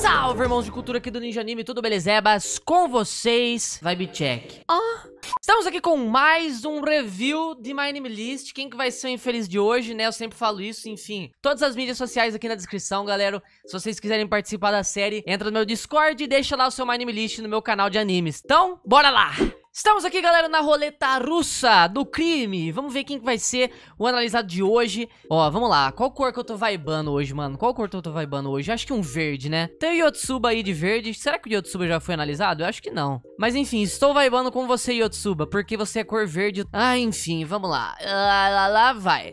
Salve, irmãos de cultura aqui do Ninja Anime, tudo belezebas? Com vocês, Vibe Check. Estamos aqui com mais um review de My Anime List. Quem que vai ser o infeliz de hoje, né? Eu sempre falo isso, enfim. Todas as mídias sociais aqui na descrição, galera. Se vocês quiserem participar da série, entra no meu Discord e deixa lá o seu My Anime List no meu canal de animes. Então, bora lá! Estamos aqui, galera, na roleta russa do crime. Vamos ver quem vai ser o analisado de hoje. Ó, vamos lá. Qual cor que eu tô vibando hoje, mano? Qual cor que eu tô vibando hoje? Acho que um verde, né? Tem o Yotsuba aí de verde. Será que o Yotsuba já foi analisado? Eu acho que não. Mas enfim, estou vibando com você, Yotsuba, porque você é cor verde. Ah, enfim, vamos lá. Lá, ah, lá, lá vai.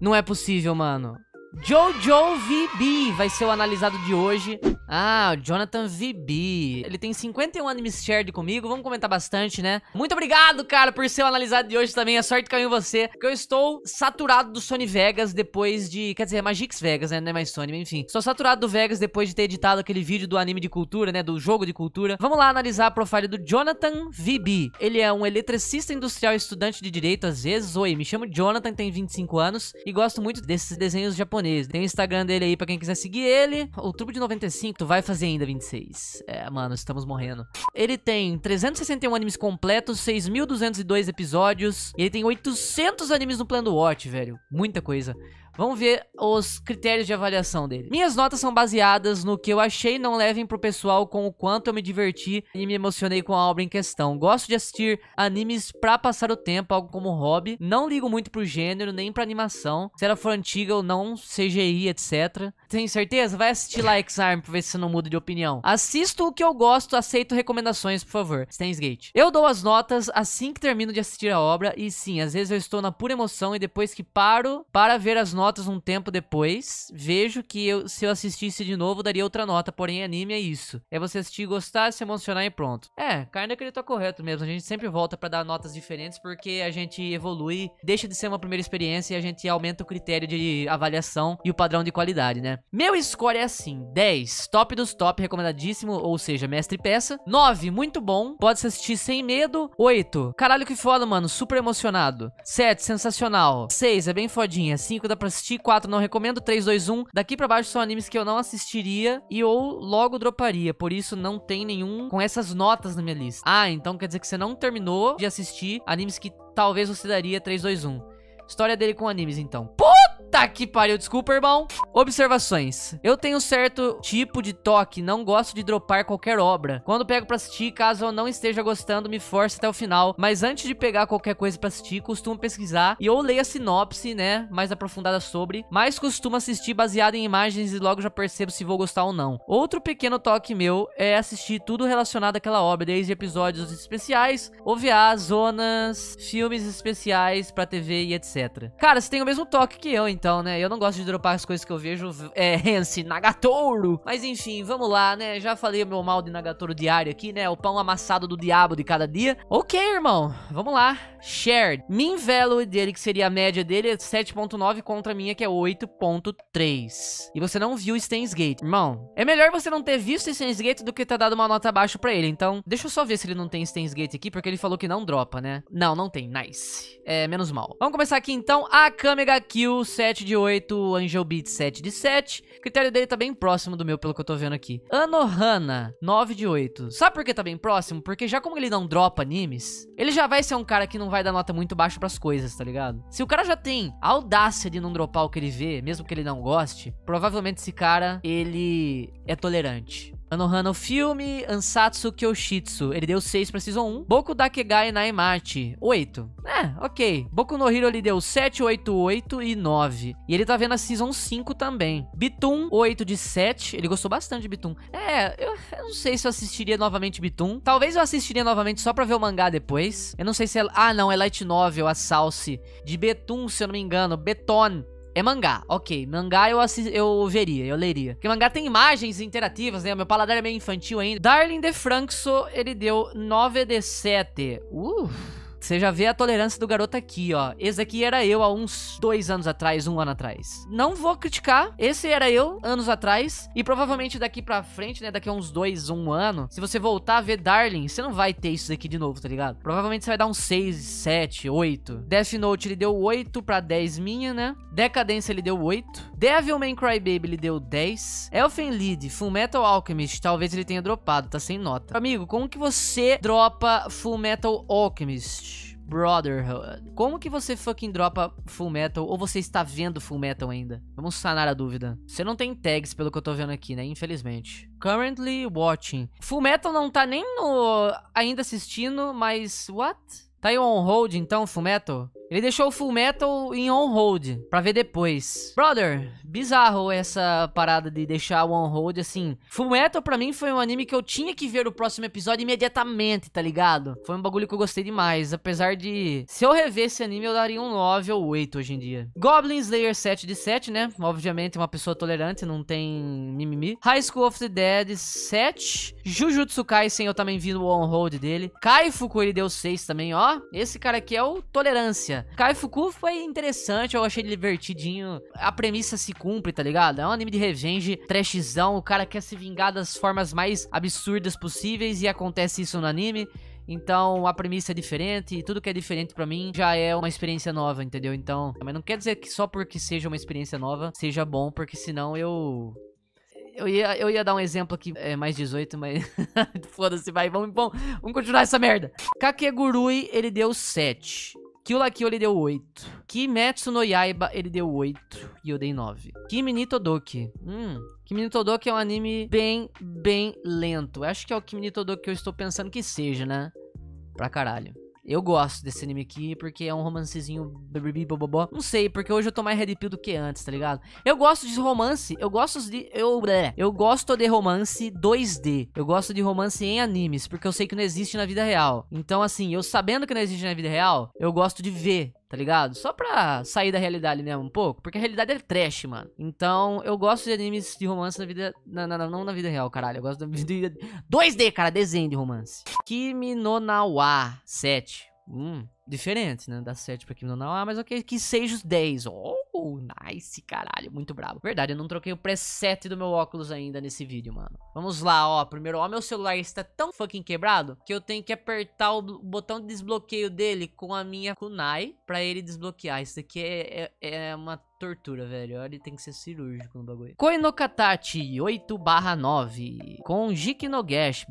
Não é possível, mano. Jojo VB vai ser o analisado de hoje. Ah, o Jonathan VB. Ele tem 51 animes shared comigo, vamos comentar bastante, né? Muito obrigado, cara, por ser o analisado de hoje também. A sorte caiu em você, porque eu estou saturado do Sony Vegas depois de... Quer dizer, é Magix Vegas, né? Não é mais Sony, mas enfim. Estou saturado do Vegas depois de ter editado aquele vídeo do anime de cultura, né? Do jogo de cultura. Vamos lá analisar a profile do Jonathan VB. Ele é um eletricista industrial estudante de direito, às vezes. Oi, me chamo Jonathan, tenho 25 anos e gosto muito desses desenhos japoneses japonês. Tem o Instagram dele aí pra quem quiser seguir ele. o Outubro de 95, tu vai fazer ainda 26. É, mano, estamos morrendo. Ele tem 361 animes completos, 6.202 episódios. ele tem 800 animes no plano Watch, velho. Muita coisa. Vamos ver os critérios de avaliação dele. Minhas notas são baseadas no que eu achei, não levem pro pessoal com o quanto eu me diverti e me emocionei com a obra em questão. Gosto de assistir animes pra passar o tempo, algo como hobby. Não ligo muito pro gênero, nem pra animação. Se ela for antiga ou não, CGI, etc. Tem certeza? Vai assistir lá arm pra ver se você não muda de opinião. Assisto o que eu gosto, aceito recomendações, por favor. Stainsgate. Eu dou as notas assim que termino de assistir a obra. E sim, às vezes eu estou na pura emoção e depois que paro para ver as notas notas um tempo depois, vejo que eu, se eu assistisse de novo, daria outra nota, porém anime é isso. É você assistir, gostar, se emocionar e pronto. É, que ele tá correto mesmo, a gente sempre volta para dar notas diferentes porque a gente evolui, deixa de ser uma primeira experiência e a gente aumenta o critério de avaliação e o padrão de qualidade, né? Meu score é assim, 10, top dos top, recomendadíssimo, ou seja, mestre peça. 9, muito bom, pode se assistir sem medo. 8, caralho que foda, mano, super emocionado. 7, sensacional. 6, é bem fodinha, 5 dá pra assisti, 4 não recomendo, 3, 2, 1. Daqui para baixo são animes que eu não assistiria e ou logo droparia. Por isso não tem nenhum com essas notas na minha lista. Ah, então quer dizer que você não terminou de assistir animes que talvez você daria 3, 2, 1. História dele com animes, então. Pô! Puta tá que pariu, desculpa, irmão. Observações. Eu tenho um certo tipo de toque, não gosto de dropar qualquer obra. Quando pego pra assistir, caso eu não esteja gostando, me force até o final. Mas antes de pegar qualquer coisa pra assistir, costumo pesquisar e ou leio a sinopse, né, mais aprofundada sobre, mas costumo assistir baseado em imagens e logo já percebo se vou gostar ou não. Outro pequeno toque meu é assistir tudo relacionado àquela obra, desde episódios especiais, OVA, zonas, filmes especiais pra TV e etc. Cara, você tem o mesmo toque que eu, então, né? Eu não gosto de dropar as coisas que eu vejo, é, Hansi, Nagatoro. Mas enfim, vamos lá, né? Já falei meu mal de Nagatoro diário aqui, né? O pão amassado do diabo de cada dia. Ok, irmão, vamos lá. Shared. Min value dele, que seria a média dele, é 7.9 contra a minha, que é 8.3. E você não viu o Stainsgate. Irmão, é melhor você não ter visto o Stainsgate do que ter dado uma nota abaixo pra ele. Então, deixa eu só ver se ele não tem Stainsgate aqui, porque ele falou que não dropa, né? Não, não tem. Nice. É, menos mal. Vamos começar aqui então. A Kamega Kills 7 de 8, Angel Beat 7 de 7. O critério dele tá bem próximo do meu, pelo que eu tô vendo aqui. Anohana, 9 de 8. Sabe por que tá bem próximo? Porque já como ele não dropa animes, ele já vai ser um cara que não vai dar nota muito baixa pras coisas, tá ligado? Se o cara já tem a audácia de não dropar o que ele vê, mesmo que ele não goste, provavelmente esse cara, ele é tolerante. Anohana o filme, Ansatsu Kyoshitsu. Ele deu 6 pra Season 1. Boku Dakegai Naimati, 8. É, ok. Boku no Hiro, ele deu 7, 8, 8 e 9. E ele tá vendo a Season 5 também. Bitum, 8 de 7. Ele gostou bastante de Bitum. É, eu, eu não sei se eu assistiria novamente Bitum. Talvez eu assistiria novamente só pra ver o mangá depois. Eu não sei se é... Ah, não, é Light Novel, a Salsi. De Betum, se eu não me engano. Beton. É mangá, ok. Mangá eu, eu veria, eu leria. Porque mangá tem imagens interativas, né? O meu paladar é meio infantil ainda. Darling de Frankso, ele deu 9 de 7. Uff. Uh. Você já vê a tolerância do garoto aqui, ó. Esse aqui era eu há uns dois anos atrás, um ano atrás. Não vou criticar. Esse era eu anos atrás. E provavelmente daqui pra frente, né? Daqui a uns dois, um ano. Se você voltar a ver Darling, você não vai ter isso daqui de novo, tá ligado? Provavelmente você vai dar uns 6, 7, 8. Death Note ele deu 8 pra 10 minha, né? Decadência ele deu 8. Devilman baby ele deu 10. Elfen Lead, full metal Alchemist, talvez ele tenha dropado, tá sem nota. Amigo, como que você dropa full metal Alchemist? Brotherhood. Como que você fucking dropa Full Metal ou você está vendo Full Metal ainda? Vamos sanar a dúvida. Você não tem tags pelo que eu tô vendo aqui, né? Infelizmente. Currently watching. Full Metal não tá nem no ainda assistindo, mas what? Tá aí on hold então, Full Metal? Ele deixou o Full Metal em on hold pra ver depois. Brother, bizarro essa parada de deixar o on hold assim. Full Metal pra mim foi um anime que eu tinha que ver o próximo episódio imediatamente, tá ligado? Foi um bagulho que eu gostei demais. Apesar de. Se eu rever esse anime, eu daria um 9 ou 8 hoje em dia. Goblin Slayer 7 de 7, né? Obviamente, uma pessoa tolerante, não tem mimimi. High School of the Dead 7. Jujutsu Kaisen, eu também vi no on hold dele. Kaifuku, ele deu 6 também, ó. Esse cara aqui é o Tolerância. Kai Fuku foi interessante, eu achei divertidinho. A premissa se cumpre, tá ligado? É um anime de revenge, trashzão, o cara quer se vingar das formas mais absurdas possíveis e acontece isso no anime. Então a premissa é diferente e tudo que é diferente para mim já é uma experiência nova, entendeu? Então, mas não quer dizer que só porque seja uma experiência nova seja bom, porque senão eu eu ia, eu ia dar um exemplo aqui, é mais 18, mas foda-se, vai, vamos, vamos, vamos continuar essa merda. Kakegurui, ele deu 7. Kill la Kill ele deu 8. Kimetsu no Yaiba ele deu 8 e eu dei 9. Kimi ni Todoki. Hum, Kimi Todoki é um anime bem, bem lento. Eu acho que é o Kimi ni Todoki que eu estou pensando que seja, né? Pra caralho. Eu gosto desse anime aqui porque é um romancezinho. Não sei, porque hoje eu tô mais red pill do que antes, tá ligado? Eu gosto de romance, eu gosto de. Eu, eu gosto de romance 2D. Eu gosto de romance em animes, porque eu sei que não existe na vida real. Então, assim, eu sabendo que não existe na vida real, eu gosto de ver tá ligado? Só pra sair da realidade mesmo né, um pouco, porque a realidade é trash, mano. Então, eu gosto de animes de romance na vida... Na, não, não na vida real, caralho. Eu gosto de... de 2D, cara, desenho de romance. Kimi no Nawa 7. Hum, diferente né? Dá 7 pra Kingdom Now. Ah, mas ok, que seja os 10. Oh, nice, caralho, muito brabo. Verdade, eu não troquei o preset do meu óculos ainda nesse vídeo, mano. Vamos lá, ó. Primeiro, ó, meu celular está tão fucking quebrado que eu tenho que apertar o botão de desbloqueio dele com a minha kunai pra ele desbloquear. Isso daqui é, é, é uma tortura, velho. Ele tem que ser cirúrgico no bagulho. Koinokatachi 8 barra 9 com Jikinogesh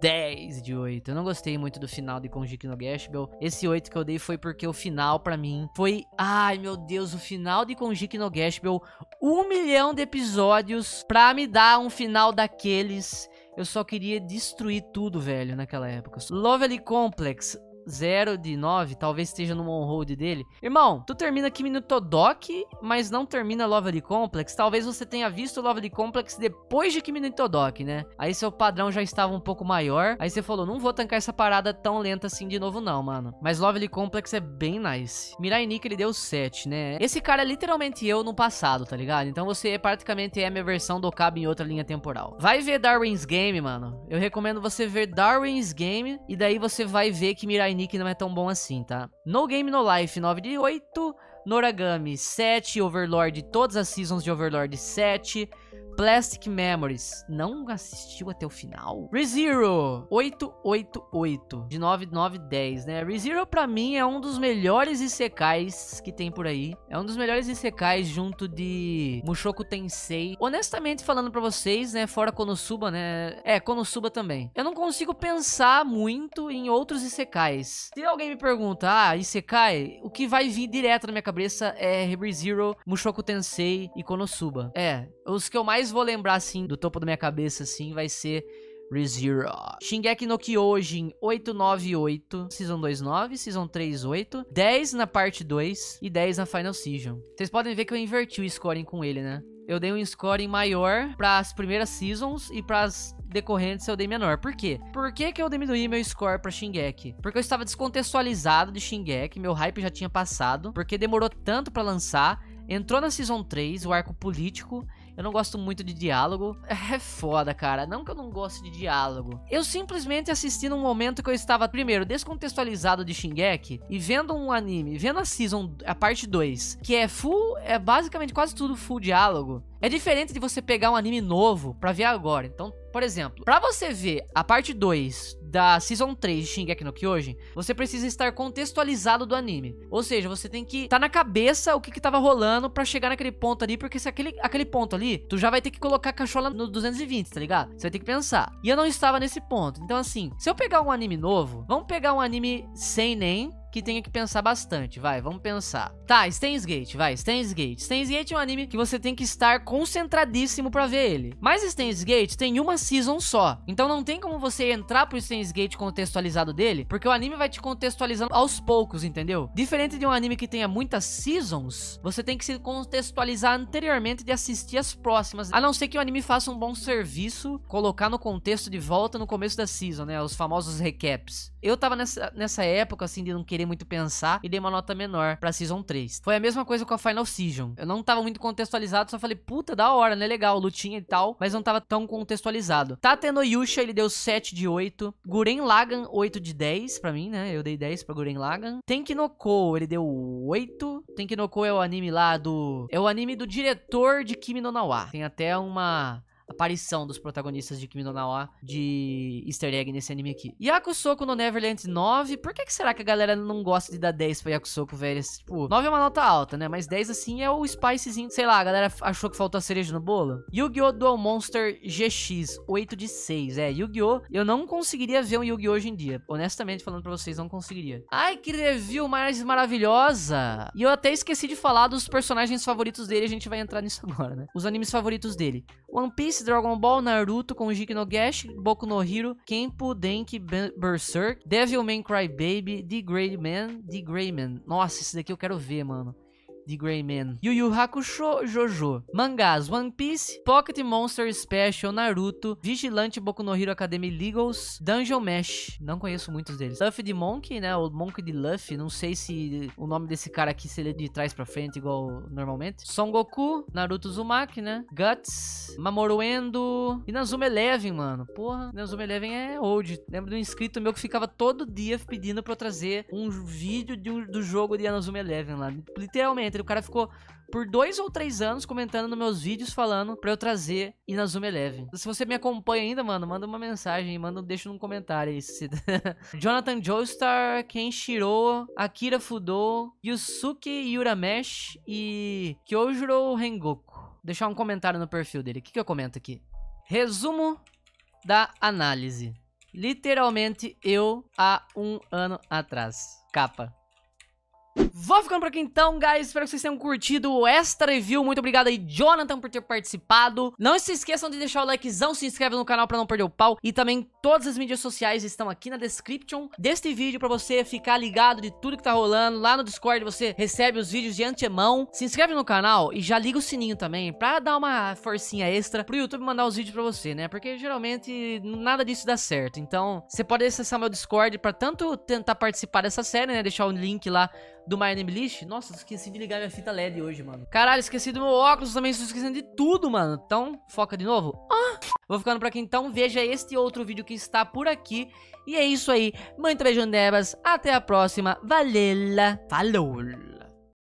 10 de 8. Eu não gostei muito do final de Konjiki no Gashbel. Esse 8 que eu dei foi porque o final para mim foi, ai meu Deus, o final de Konjiki no Gashbel, um milhão de episódios pra me dar um final daqueles eu só queria destruir tudo, velho, naquela época. Lovely Complex, 0 de 9, talvez esteja no on-hold dele. Irmão, tu termina aqui Doc, mas não termina Lovely Complex. Talvez você tenha visto Lovely Complex depois de minuto Doc, né? Aí seu padrão já estava um pouco maior. Aí você falou, não vou tancar essa parada tão lenta assim de novo não, mano. Mas Lovely Complex é bem nice. Mirai Nick, ele deu 7, né? Esse cara é literalmente eu no passado, tá ligado? Então você é praticamente é a minha versão do Cabo em outra linha temporal. Vai ver Darwin's Game, mano. Eu recomendo você ver Darwin's Game e daí você vai ver que Mirai Nick não é tão bom assim, tá? No Game No Life 9 de 8, Noragami 7, Overlord, todas as seasons de Overlord 7, Plastic Memories. Não assistiu até o final? ReZero 888 de 9910, né? ReZero pra mim é um dos melhores isekais que tem por aí. É um dos melhores isekais junto de Mushoku Tensei. Honestamente falando pra vocês, né? Fora Konosuba, né? É, Konosuba também. Eu não consigo pensar muito em outros isekais. Se alguém me pergunta, ah, isekai, o que vai vir direto na minha cabeça é ReZero, Mushoku Tensei e Konosuba. É, os que eu mais vou lembrar, assim, do topo da minha cabeça, assim, vai ser ReZero. Shingeki no Kyojin 898, Season 2 9, Season 3 8, 10 na parte 2 e 10 na Final Season. Vocês podem ver que eu inverti o scoring com ele, né? Eu dei um scoring maior para as primeiras seasons e para as decorrentes eu dei menor. Por quê? Por que, que eu diminuí meu score pra Shingeki? Porque eu estava descontextualizado de Shingeki, meu hype já tinha passado, porque demorou tanto para lançar, entrou na Season 3, o arco político, eu não gosto muito de diálogo. É foda, cara. Não que eu não goste de diálogo. Eu simplesmente assisti num momento que eu estava, primeiro, descontextualizado de Shingeki e vendo um anime, vendo a season, a parte 2, que é full, é basicamente quase tudo full diálogo. É diferente de você pegar um anime novo pra ver agora. Então, por exemplo, para você ver a parte 2 da Season 3 de Shingeki no Kyojin, você precisa estar contextualizado do anime. Ou seja, você tem que estar tá na cabeça o que que tava rolando para chegar naquele ponto ali, porque se aquele, aquele ponto ali, tu já vai ter que colocar a cachola no 220, tá ligado? Você vai ter que pensar. E eu não estava nesse ponto. Então, assim, se eu pegar um anime novo, vamos pegar um anime sem nem, que tenha que pensar bastante, vai, vamos pensar. Tá, Stains Gate, vai, Stains Gate. Stains Gate é um anime que você tem que estar concentradíssimo para ver ele. Mas Stains Gate tem uma season só, então não tem como você entrar pro Stains Gate contextualizado dele, porque o anime vai te contextualizando aos poucos, entendeu? Diferente de um anime que tenha muitas seasons, você tem que se contextualizar anteriormente de assistir as próximas, a não ser que o anime faça um bom serviço, colocar no contexto de volta no começo da season, né, os famosos recaps. Eu tava nessa, nessa época, assim, de não querer muito pensar e dei uma nota menor pra Season 3. Foi a mesma coisa com a Final Season. Eu não tava muito contextualizado, só falei, puta, da hora, né? Legal, lutinha e tal, mas não tava tão contextualizado. Tateno Yusha, ele deu 7 de 8. Guren Lagan, 8 de 10 pra mim, né? Eu dei 10 pra Guren Lagan. Tenkinoko, ele deu 8. Tenkinoko é o anime lá do... É o anime do diretor de Kimi no Nawa. Tem até uma aparição dos protagonistas de Kimi no Nawa de easter egg nesse anime aqui. Yakusoku no Neverland 9, por que, que será que a galera não gosta de dar 10 pra Yakusoku, velho? Tipo, 9 é uma nota alta, né? Mas 10 assim é o spicezinho, sei lá, a galera achou que faltou a cereja no bolo. Yu-Gi-Oh! Dual Monster GX, 8 de 6, é, Yu-Gi-Oh! Eu não conseguiria ver um Yu-Gi-Oh! hoje em dia, honestamente falando pra vocês, não conseguiria. Ai, que review mais maravilhosa! E eu até esqueci de falar dos personagens favoritos dele, a gente vai entrar nisso agora, né? Os animes favoritos dele. One Piece Dragon Ball, Naruto, com no Boku no Hero, Kenpo, Denki, Berserk, Devilman Crybaby, The Great Man, The Great Man. Nossa, esse daqui eu quero ver, mano de Greyman, Yu Yu Hakusho, Jojo, mangás One Piece, Pocket Monster Special, Naruto, Vigilante Boku no Hero Academy Legals, Dungeon Mesh, não conheço muitos deles. Luffy de Monkey, né, o Monkey de Luffy, não sei se o nome desse cara aqui se é de trás pra frente igual normalmente. Son Goku, Naruto Zumaki, né, Guts, Mamoru Endo, Inazuma Eleven, mano, porra, Inazuma Eleven é old. Lembro de um inscrito meu que ficava todo dia pedindo pra eu trazer um vídeo um, do jogo de Inazuma Eleven lá, literalmente, o cara ficou por dois ou três anos comentando nos meus vídeos falando pra eu trazer Inazuma Eleven. Se você me acompanha ainda, mano, manda uma mensagem, manda, deixa num comentário aí. Se... Jonathan Joestar, Kenshiro, Akira Fudo, Yusuke Yuramesh e Kyojuro Rengoku. Vou deixar um comentário no perfil dele. O que, que eu comento aqui? Resumo da análise. Literalmente eu há um ano atrás. Capa. Vou ficando por aqui então, guys. Espero que vocês tenham curtido esta review. Muito obrigado aí, Jonathan, por ter participado. Não se esqueçam de deixar o likezão, se inscreve no canal pra não perder o pau. E também todas as mídias sociais estão aqui na description deste vídeo pra você ficar ligado de tudo que tá rolando. Lá no Discord você recebe os vídeos de antemão. Se inscreve no canal e já liga o sininho também pra dar uma forcinha extra pro YouTube mandar os vídeos pra você, né? Porque geralmente nada disso dá certo. Então você pode acessar meu Discord pra tanto tentar participar dessa série, né? Deixar o link lá do My Name List. Nossa, esqueci de ligar minha fita LED hoje, mano. Caralho, esqueci do meu óculos também, estou esquecendo de tudo, mano. Então, foca de novo. Ah! Vou ficando por aqui então, veja este outro vídeo que está por aqui. E é isso aí, muito beijo, Nebas, até a próxima, valeu, falou!